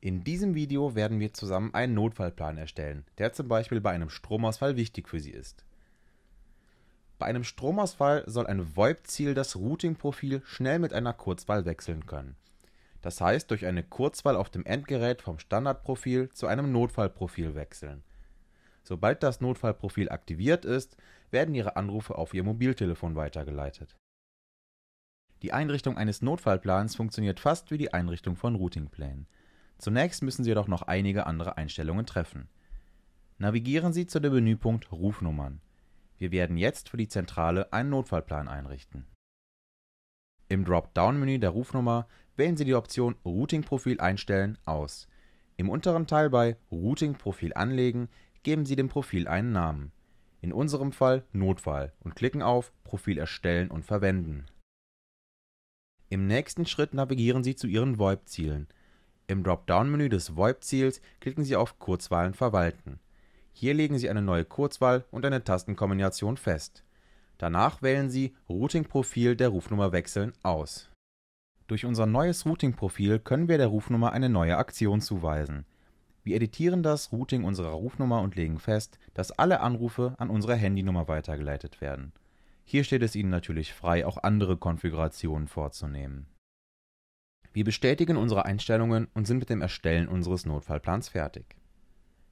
In diesem Video werden wir zusammen einen Notfallplan erstellen, der zum Beispiel bei einem Stromausfall wichtig für Sie ist. Bei einem Stromausfall soll ein VoIP-Ziel das Routing-Profil schnell mit einer Kurzwahl wechseln können. Das heißt, durch eine Kurzwahl auf dem Endgerät vom Standardprofil zu einem Notfallprofil wechseln. Sobald das Notfallprofil aktiviert ist, werden Ihre Anrufe auf Ihr Mobiltelefon weitergeleitet. Die Einrichtung eines Notfallplans funktioniert fast wie die Einrichtung von Routingplänen. Zunächst müssen Sie jedoch noch einige andere Einstellungen treffen. Navigieren Sie zu dem Menüpunkt Rufnummern. Wir werden jetzt für die Zentrale einen Notfallplan einrichten. Im Dropdown-Menü der Rufnummer wählen Sie die Option Routing-Profil einstellen aus. Im unteren Teil bei Routing-Profil anlegen geben Sie dem Profil einen Namen. In unserem Fall Notfall und klicken auf Profil erstellen und verwenden. Im nächsten Schritt navigieren Sie zu Ihren VoIP-Zielen im Dropdown-Menü des VoIP-Ziels klicken Sie auf Kurzwahlen verwalten. Hier legen Sie eine neue Kurzwahl und eine Tastenkombination fest. Danach wählen Sie Routing-Profil der Rufnummer wechseln aus. Durch unser neues Routing-Profil können wir der Rufnummer eine neue Aktion zuweisen. Wir editieren das Routing unserer Rufnummer und legen fest, dass alle Anrufe an unsere Handynummer weitergeleitet werden. Hier steht es Ihnen natürlich frei, auch andere Konfigurationen vorzunehmen wir bestätigen unsere Einstellungen und sind mit dem Erstellen unseres Notfallplans fertig.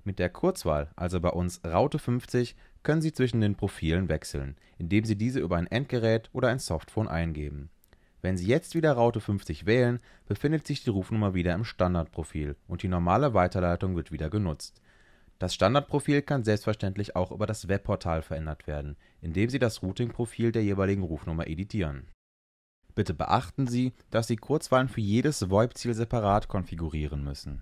Mit der Kurzwahl, also bei uns Raute 50, können Sie zwischen den Profilen wechseln, indem Sie diese über ein Endgerät oder ein Softphone eingeben. Wenn Sie jetzt wieder Raute 50 wählen, befindet sich die Rufnummer wieder im Standardprofil und die normale Weiterleitung wird wieder genutzt. Das Standardprofil kann selbstverständlich auch über das Webportal verändert werden, indem Sie das Routingprofil der jeweiligen Rufnummer editieren Bitte beachten Sie, dass Sie Kurzwahlen für jedes VoIP-Ziel separat konfigurieren müssen